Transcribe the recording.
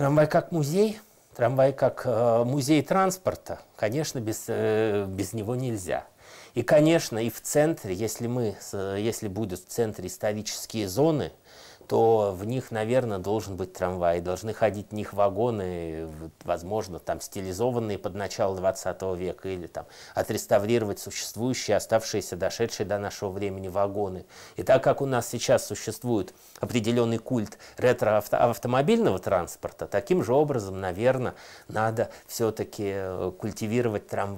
Трамвай как музей, трамвай как э, музей транспорта, конечно, без, э, без него нельзя. И, конечно, и в центре, если, мы, э, если будут в центре исторические зоны, то в них, наверное, должен быть трамвай, должны ходить в них вагоны, возможно, там стилизованные под начало 20 века, или там отреставрировать существующие, оставшиеся, дошедшие до нашего времени вагоны. И так как у нас сейчас существует определенный культ ретро-автомобильного транспорта, таким же образом, наверное, надо все-таки э, культивировать трамвай.